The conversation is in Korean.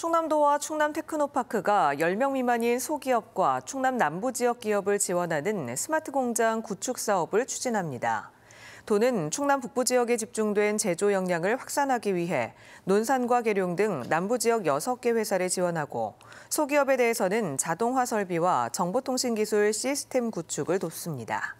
충남도와 충남 테크노파크가 10명 미만인 소기업과 충남 남부 지역 기업을 지원하는 스마트 공장 구축 사업을 추진합니다. 도는 충남 북부 지역에 집중된 제조 역량을 확산하기 위해 논산과 계룡 등 남부 지역 6개 회사를 지원하고 소기업에 대해서는 자동화 설비와 정보통신 기술 시스템 구축을 돕습니다.